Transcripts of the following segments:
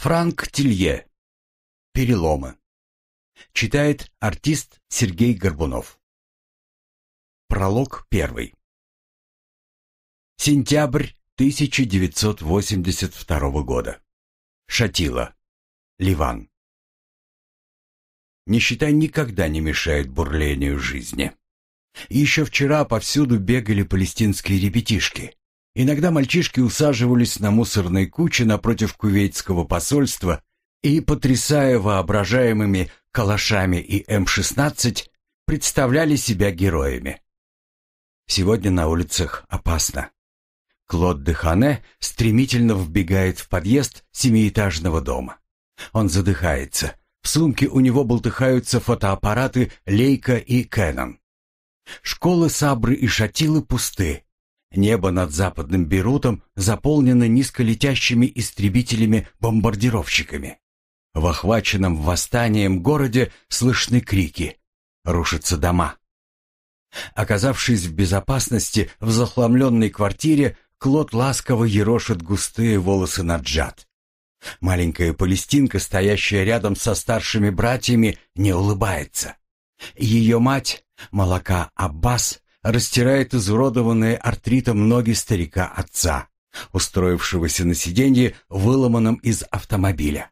Франк Тилье. Переломы. Читает артист Сергей Горбунов. Пролог первый. Сентябрь 1982 года. Шатила. Ливан. Нищета никогда не мешает бурлению жизни. Еще вчера повсюду бегали палестинские ребятишки – Иногда мальчишки усаживались на мусорной куче напротив кувейтского посольства и, потрясая воображаемыми калашами и М-16, эм представляли себя героями. Сегодня на улицах опасно. Клод Дехане стремительно вбегает в подъезд семиэтажного дома. Он задыхается. В сумке у него болтыхаются фотоаппараты Лейка и Кэнон. Школы Сабры и Шатилы пусты. Небо над западным Берутом заполнено низколетящими истребителями-бомбардировщиками. В охваченном восстанием городе слышны крики. Рушатся дома. Оказавшись в безопасности в захламленной квартире, Клод ласково ерошит густые волосы Наджат. Маленькая палестинка, стоящая рядом со старшими братьями, не улыбается. Ее мать, молока Аббас, растирает изуродованные артритом ноги старика отца, устроившегося на сиденье, выломанном из автомобиля.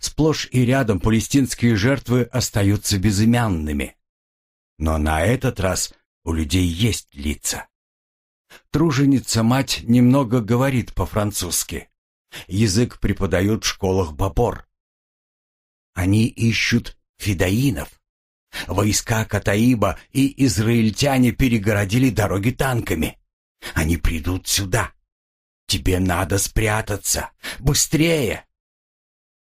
Сплошь и рядом палестинские жертвы остаются безымянными. Но на этот раз у людей есть лица. Труженица-мать немного говорит по-французски. Язык преподают в школах Бабор. Они ищут фидаинов, Войска Катаиба и израильтяне перегородили дороги танками. Они придут сюда. Тебе надо спрятаться. Быстрее!»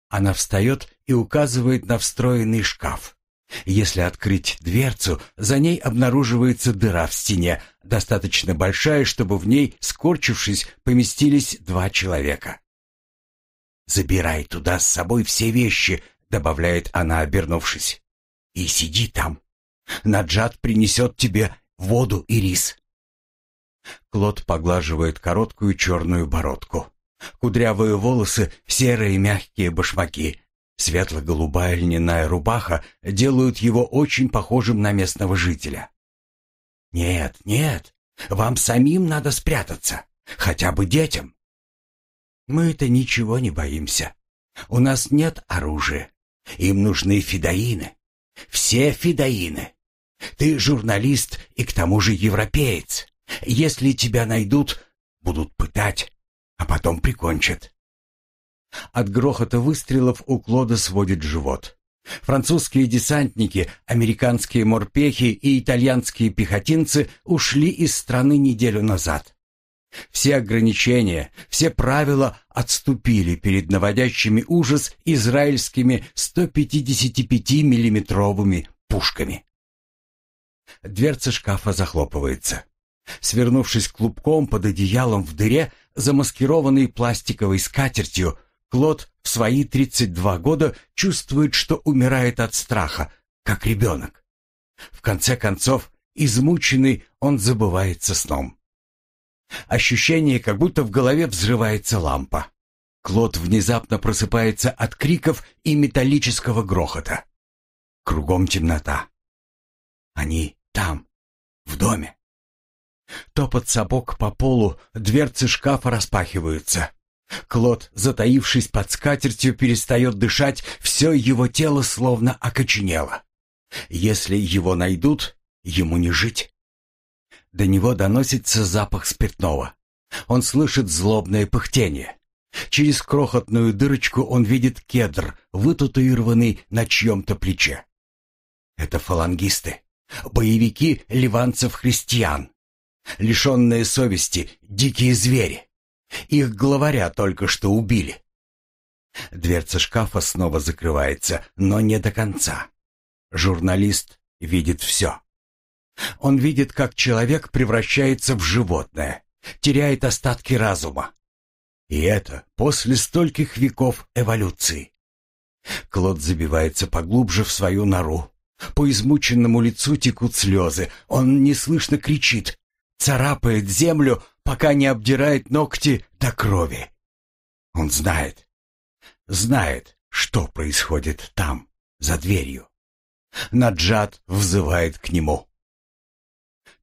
Она встает и указывает на встроенный шкаф. Если открыть дверцу, за ней обнаруживается дыра в стене, достаточно большая, чтобы в ней, скорчившись, поместились два человека. «Забирай туда с собой все вещи», — добавляет она, обернувшись и сиди там. Наджат принесет тебе воду и рис». Клод поглаживает короткую черную бородку. Кудрявые волосы, серые мягкие башмаки, светло-голубая льняная рубаха делают его очень похожим на местного жителя. «Нет, нет, вам самим надо спрятаться, хотя бы детям». «Мы-то ничего не боимся. У нас нет оружия. Им нужны федоины. Все фидаины. Ты журналист и к тому же европеец. Если тебя найдут, будут пытать, а потом прикончат. От грохота выстрелов у Клода сводит живот. Французские десантники, американские морпехи и итальянские пехотинцы ушли из страны неделю назад. Все ограничения, все правила отступили перед наводящими ужас израильскими 155-миллиметровыми пушками. Дверца шкафа захлопывается. Свернувшись клубком под одеялом в дыре, замаскированный пластиковой скатертью, Клод в свои 32 года чувствует, что умирает от страха, как ребенок. В конце концов, измученный, он забывается сном. Ощущение, как будто в голове взрывается лампа. Клод внезапно просыпается от криков и металлического грохота. Кругом темнота. Они там, в доме. Топот сапог по полу, дверцы шкафа распахиваются. Клод, затаившись под скатертью, перестает дышать, все его тело словно окоченело. Если его найдут, ему не жить. До него доносится запах спиртного. Он слышит злобное пыхтение. Через крохотную дырочку он видит кедр, вытатуированный на чьем-то плече. Это фалангисты, боевики ливанцев-христиан. Лишенные совести, дикие звери. Их главаря только что убили. Дверца шкафа снова закрывается, но не до конца. Журналист видит все. Он видит, как человек превращается в животное, теряет остатки разума. И это после стольких веков эволюции. Клод забивается поглубже в свою нору. По измученному лицу текут слезы. Он неслышно кричит, царапает землю, пока не обдирает ногти до крови. Он знает, знает, что происходит там, за дверью. Наджат взывает к нему.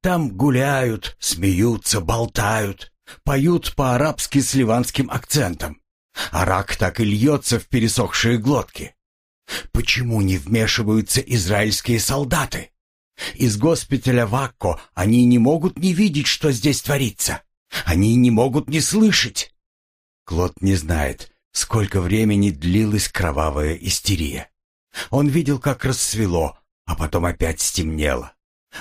Там гуляют, смеются, болтают, поют по-арабски с ливанским акцентом. Арак так и льется в пересохшие глотки. Почему не вмешиваются израильские солдаты? Из госпиталя Вакко они не могут не видеть, что здесь творится. Они не могут не слышать. Клод не знает, сколько времени длилась кровавая истерия. Он видел, как рассвело, а потом опять стемнело.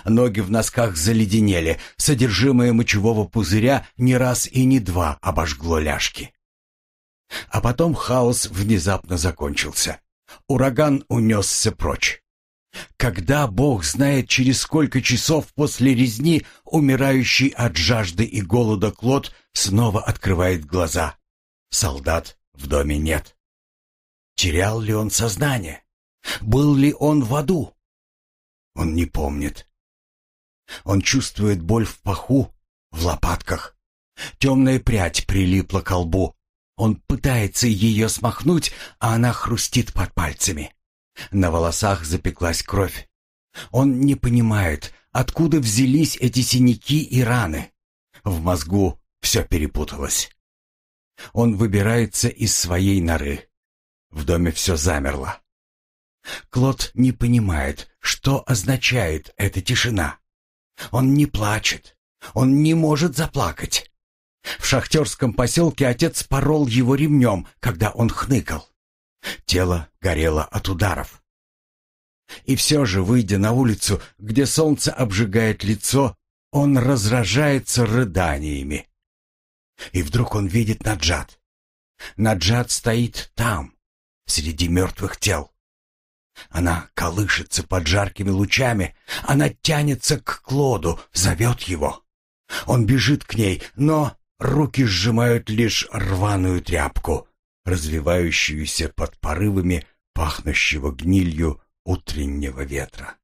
Ноги в носках заледенели, содержимое мочевого пузыря не раз и не два обожгло ляжки. А потом хаос внезапно закончился. Ураган унесся прочь. Когда Бог знает, через сколько часов после резни умирающий от жажды и голода Клод снова открывает глаза. Солдат в доме нет. Терял ли он сознание? Был ли он в аду? Он не помнит. Он чувствует боль в паху, в лопатках. Темная прядь прилипла к лбу. Он пытается ее смахнуть, а она хрустит под пальцами. На волосах запеклась кровь. Он не понимает, откуда взялись эти синяки и раны. В мозгу все перепуталось. Он выбирается из своей норы. В доме все замерло. Клод не понимает, что означает эта тишина. Он не плачет. Он не может заплакать. В шахтерском поселке отец порол его ремнем, когда он хныкал. Тело горело от ударов. И все же, выйдя на улицу, где солнце обжигает лицо, он разражается рыданиями. И вдруг он видит Наджат. Наджат стоит там, среди мертвых тел. Она колышется под жаркими лучами, она тянется к Клоду, зовет его. Он бежит к ней, но руки сжимают лишь рваную тряпку, развивающуюся под порывами пахнущего гнилью утреннего ветра.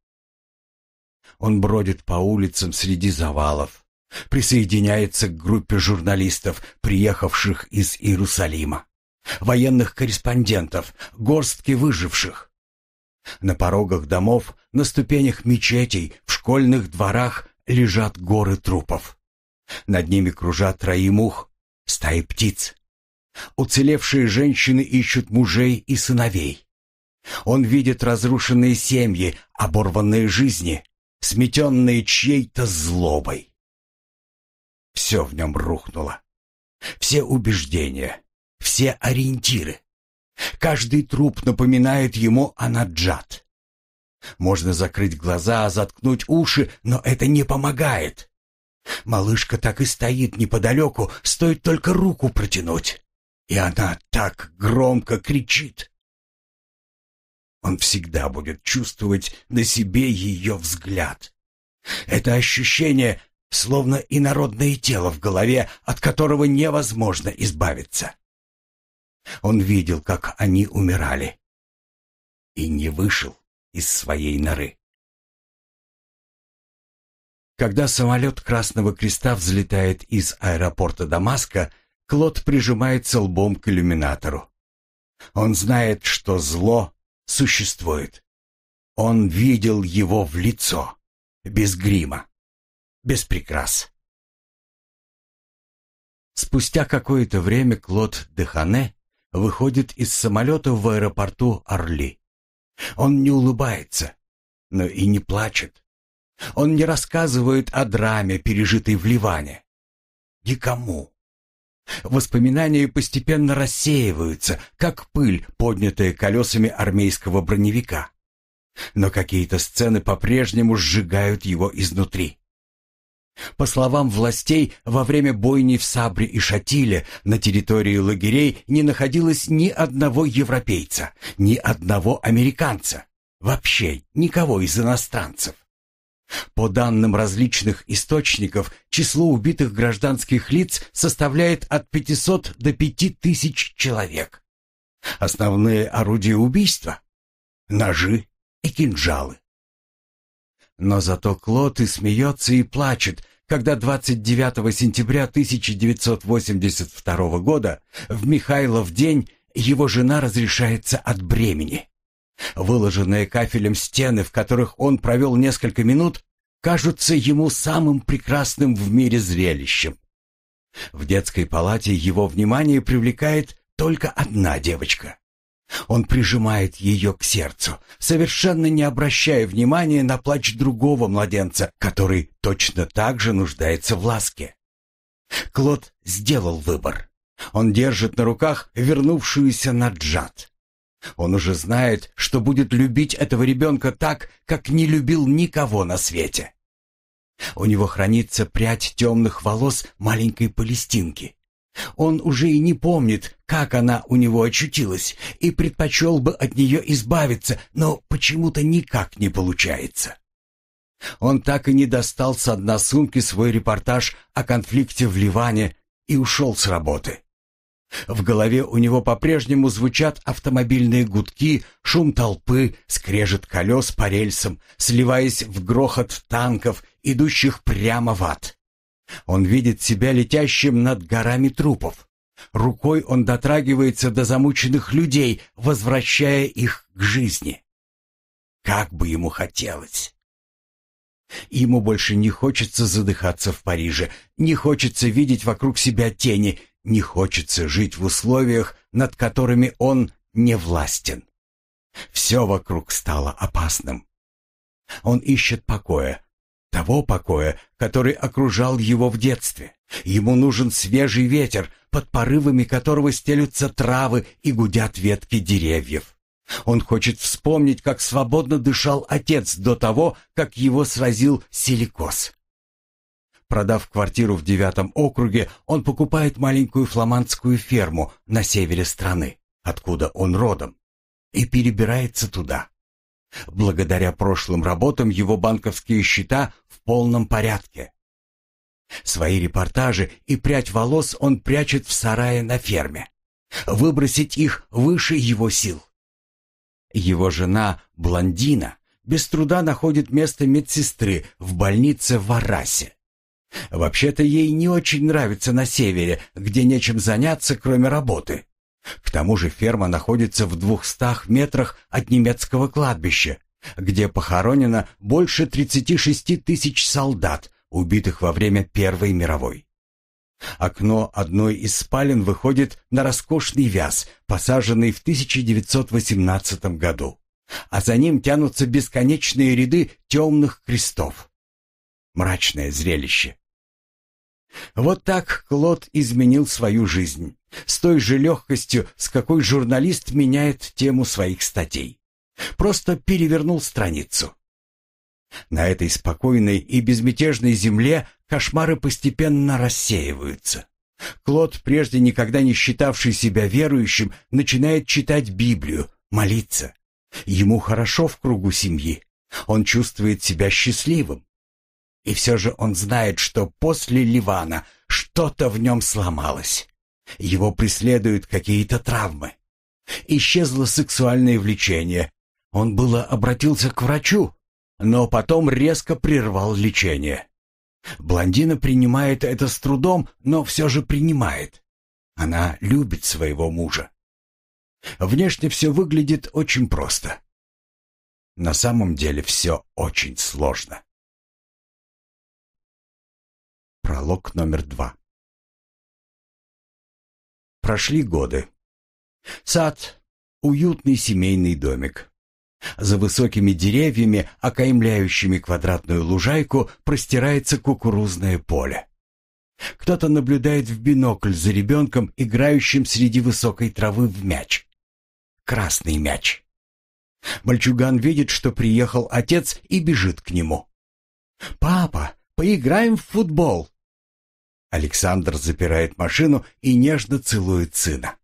Он бродит по улицам среди завалов, присоединяется к группе журналистов, приехавших из Иерусалима, военных корреспондентов, горстки выживших. На порогах домов, на ступенях мечетей, в школьных дворах лежат горы трупов. Над ними кружат раи мух, стаи птиц. Уцелевшие женщины ищут мужей и сыновей. Он видит разрушенные семьи, оборванные жизни, сметенные чьей-то злобой. Все в нем рухнуло. Все убеждения, все ориентиры. Каждый труп напоминает ему о Наджат. Можно закрыть глаза, заткнуть уши, но это не помогает. Малышка так и стоит неподалеку, стоит только руку протянуть. И она так громко кричит. Он всегда будет чувствовать на себе ее взгляд. Это ощущение, словно инородное тело в голове, от которого невозможно избавиться. Он видел, как они умирали. И не вышел из своей норы. Когда самолет Красного Креста взлетает из аэропорта Дамаска, Клод прижимается лбом к иллюминатору. Он знает, что зло существует. Он видел его в лицо, без грима, без прикрас. Спустя какое-то время Клод Дехане выходит из самолета в аэропорту Орли. Он не улыбается, но и не плачет. Он не рассказывает о драме, пережитой в Ливане. Никому. Воспоминания постепенно рассеиваются, как пыль, поднятая колесами армейского броневика. Но какие-то сцены по-прежнему сжигают его изнутри. По словам властей, во время бойни в Сабре и Шатиле на территории лагерей не находилось ни одного европейца, ни одного американца, вообще никого из иностранцев. По данным различных источников, число убитых гражданских лиц составляет от 500 до 5000 человек. Основные орудия убийства – ножи и кинжалы. Но зато Клод и смеется, и плачет, когда 29 сентября 1982 года в Михайлов день его жена разрешается от бремени. Выложенные кафелем стены, в которых он провел несколько минут, кажутся ему самым прекрасным в мире зрелищем. В детской палате его внимание привлекает только одна девочка. Он прижимает ее к сердцу, совершенно не обращая внимания на плач другого младенца, который точно так же нуждается в ласке. Клод сделал выбор. Он держит на руках вернувшуюся Наджат. Он уже знает, что будет любить этого ребенка так, как не любил никого на свете. У него хранится прядь темных волос маленькой палестинки. Он уже и не помнит, как она у него очутилась, и предпочел бы от нее избавиться, но почему-то никак не получается. Он так и не достал со дна сумки свой репортаж о конфликте в Ливане и ушел с работы. В голове у него по-прежнему звучат автомобильные гудки, шум толпы, скрежет колес по рельсам, сливаясь в грохот танков, идущих прямо в ад. Он видит себя летящим над горами трупов. Рукой он дотрагивается до замученных людей, возвращая их к жизни. Как бы ему хотелось. Ему больше не хочется задыхаться в Париже, не хочется видеть вокруг себя тени, не хочется жить в условиях, над которыми он не властен. Все вокруг стало опасным. Он ищет покоя, того покоя, который окружал его в детстве. Ему нужен свежий ветер, под порывами которого стелются травы и гудят ветки деревьев. Он хочет вспомнить, как свободно дышал отец до того, как его сразил силикоз. Продав квартиру в девятом округе, он покупает маленькую фламандскую ферму на севере страны, откуда он родом, и перебирается туда. Благодаря прошлым работам его банковские счета в полном порядке. Свои репортажи и прядь волос он прячет в сарае на ферме. Выбросить их выше его сил. Его жена, блондина, без труда находит место медсестры в больнице в Арасе. Вообще-то ей не очень нравится на севере, где нечем заняться, кроме работы. К тому же ферма находится в двухстах метрах от немецкого кладбища, где похоронено больше 36 тысяч солдат, убитых во время Первой мировой. Окно одной из спален выходит на роскошный вяз, посаженный в 1918 году, а за ним тянутся бесконечные ряды темных крестов. Мрачное зрелище. Вот так Клод изменил свою жизнь. С той же легкостью, с какой журналист меняет тему своих статей. Просто перевернул страницу. На этой спокойной и безмятежной земле кошмары постепенно рассеиваются. Клод, прежде никогда не считавший себя верующим, начинает читать Библию, молиться. Ему хорошо в кругу семьи. Он чувствует себя счастливым. И все же он знает, что после Ливана что-то в нем сломалось. Его преследуют какие-то травмы. Исчезло сексуальное влечение. Он было обратился к врачу, но потом резко прервал лечение. Блондина принимает это с трудом, но все же принимает. Она любит своего мужа. Внешне все выглядит очень просто. На самом деле все очень сложно. Пролог номер два. Прошли годы. Сад — уютный семейный домик. За высокими деревьями, окаймляющими квадратную лужайку, простирается кукурузное поле. Кто-то наблюдает в бинокль за ребенком, играющим среди высокой травы в мяч. Красный мяч. Мальчуган видит, что приехал отец и бежит к нему. «Папа, поиграем в футбол!» Александр запирает машину и нежно целует сына.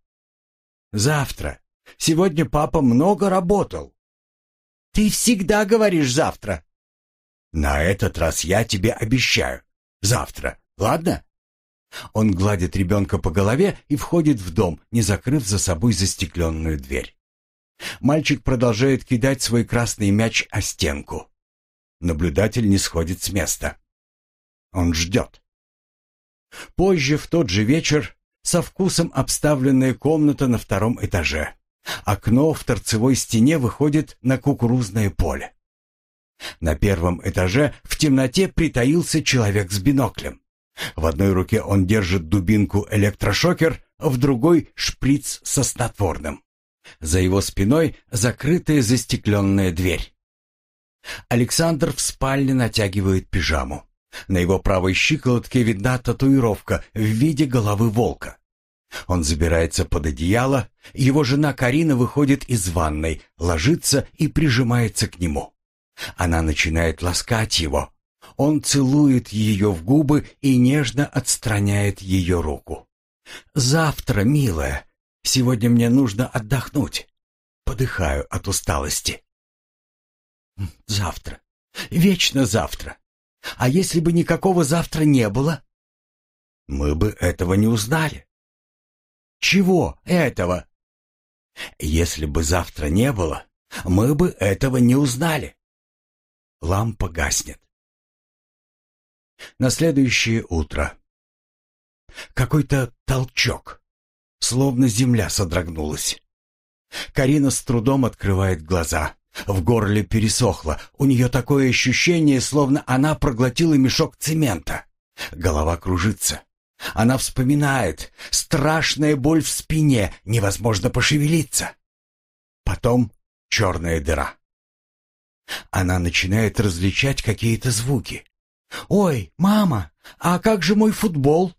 «Завтра. Сегодня папа много работал». «Ты всегда говоришь завтра». «На этот раз я тебе обещаю. Завтра. Ладно?» Он гладит ребенка по голове и входит в дом, не закрыв за собой застекленную дверь. Мальчик продолжает кидать свой красный мяч о стенку. Наблюдатель не сходит с места. Он ждет. Позже, в тот же вечер, со вкусом обставленная комната на втором этаже. Окно в торцевой стене выходит на кукурузное поле. На первом этаже в темноте притаился человек с биноклем. В одной руке он держит дубинку электрошокер, в другой — шприц со снотворным. За его спиной закрытая застекленная дверь. Александр в спальне натягивает пижаму. На его правой щиколотке видна татуировка в виде головы волка. Он забирается под одеяло, его жена Карина выходит из ванной, ложится и прижимается к нему. Она начинает ласкать его. Он целует ее в губы и нежно отстраняет ее руку. «Завтра, милая, сегодня мне нужно отдохнуть. Подыхаю от усталости». «Завтра. Вечно завтра. А если бы никакого завтра не было? Мы бы этого не узнали. Чего этого? Если бы завтра не было, мы бы этого не узнали. Лампа гаснет. На следующее утро. Какой-то толчок. Словно земля содрогнулась. Карина с трудом открывает глаза. В горле пересохло, у нее такое ощущение, словно она проглотила мешок цемента. Голова кружится. Она вспоминает. Страшная боль в спине, невозможно пошевелиться. Потом черная дыра. Она начинает различать какие-то звуки. «Ой, мама, а как же мой футбол?»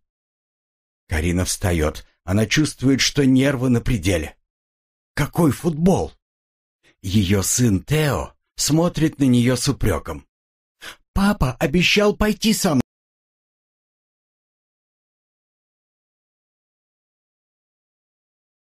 Карина встает. Она чувствует, что нервы на пределе. «Какой футбол?» Ее сын Тео смотрит на нее с упреком. «Папа обещал пойти со